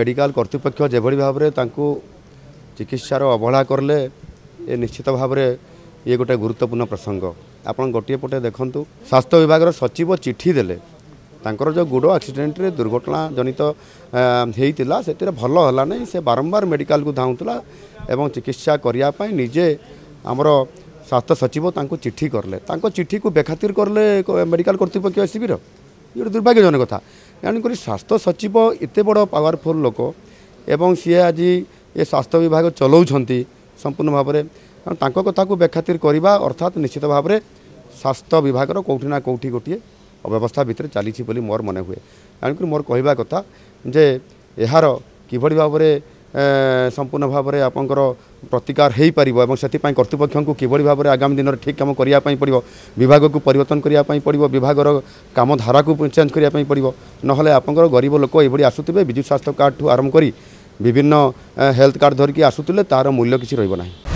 medical কর্তৃপক্ষ যেভাবে ভাবে তাঁকু চিকিৎসার অবহেলা করলে এ নিশ্চিত ভাবে ইয়ে গোটে গুরুত্বপূর্ণ প্রসঙ্গ আপনার গোটিয়ে পটে দেখুন স্বাস্থ্য বিভাগের সচিব চিঠি দেলে ତାଙ୍କର ଯେଉଁ ଗୋଡ଼ ଆକ୍ସିଡେଣ୍ଟରେ ଦୁର୍ଘଟଣା ଜନିତ ହେଇଥିଲା ସେଥିରେ ଭଲ ହେଲା ନାହିଁ ସେ ବାରମ୍ବାର ମେଡ଼ିକାଲକୁ ଧାଉଁଥିଲା ଏବଂ ଚିକିତ୍ସା କରିବା ପାଇଁ ନିଜେ ଆମର ସ୍ୱାସ୍ଥ୍ୟ ସଚିବ ତାଙ୍କୁ ଚିଠି କଲେ ତାଙ୍କ ଚିଠିକୁ ବେଖାତିର କଲେ ମେଡ଼ିକାଲ କର୍ତ୍ତୃପକ୍ଷ ଏସ୍ସିବିର ଗୋଟେ ଦୁର୍ଭାଗ୍ୟଜନକ କଥା ତେଣୁକରି ସ୍ୱାସ୍ଥ୍ୟ ସଚିବ ଏତେ ବଡ଼ ପାୱାରଫୁଲ୍ ଲୋକ ଏବଂ ସିଏ ଆଜି ଏ ସ୍ୱାସ୍ଥ୍ୟ ବିଭାଗ ଚଲାଉଛନ୍ତି ସମ୍ପୂର୍ଣ୍ଣ ଭାବରେ କାରଣ ତାଙ୍କ କଥାକୁ ବେଖାତିର କରିବା ଅର୍ଥାତ୍ ନିଶ୍ଚିତ ଭାବରେ ସ୍ୱାସ୍ଥ୍ୟ ବିଭାଗର କେଉଁଠି ନା କେଉଁଠି ଗୋଟିଏ ଅବ୍ୟବସ୍ଥା ଭିତରେ ଚାଲିଛି ବୋଲି ମୋର ମନେ ହୁଏ ତେଣୁକରି ମୋର କହିବା କଥା ଯେ ଏହାର କିଭଳି ଭାବରେ ସମ୍ପୂର୍ଣ୍ଣ ଭାବରେ ଆପଣଙ୍କର ପ୍ରତିକାର ହୋଇପାରିବ ଏବଂ ସେଥିପାଇଁ କର୍ତ୍ତୃପକ୍ଷଙ୍କୁ କିଭଳି ଭାବରେ ଆଗାମୀ ଦିନରେ ଠିକ୍ କାମ କରିବା ପାଇଁ ପଡ଼ିବ ବିଭାଗକୁ ପରିବର୍ତ୍ତନ କରିବା ପାଇଁ ପଡ଼ିବ ବିଭାଗର କାମ ଧାରାକୁ ଚେଞ୍ଜ କରିବା ପାଇଁ ପଡ଼ିବ ନହେଲେ ଆପଣଙ୍କର ଗରିବ ଲୋକ ଏଭଳି ଆସୁଥିବେ ବିଜୁ ସ୍ୱାସ୍ଥ୍ୟ କାର୍ଡ଼ଠୁ ଆରମ୍ଭ କରି ବିଭିନ୍ନ ହେଲ୍ଥ କାର୍ଡ଼ ଧରିକି ଆସୁଥିଲେ ତା'ର ମୂଲ୍ୟ କିଛି ରହିବ ନାହିଁ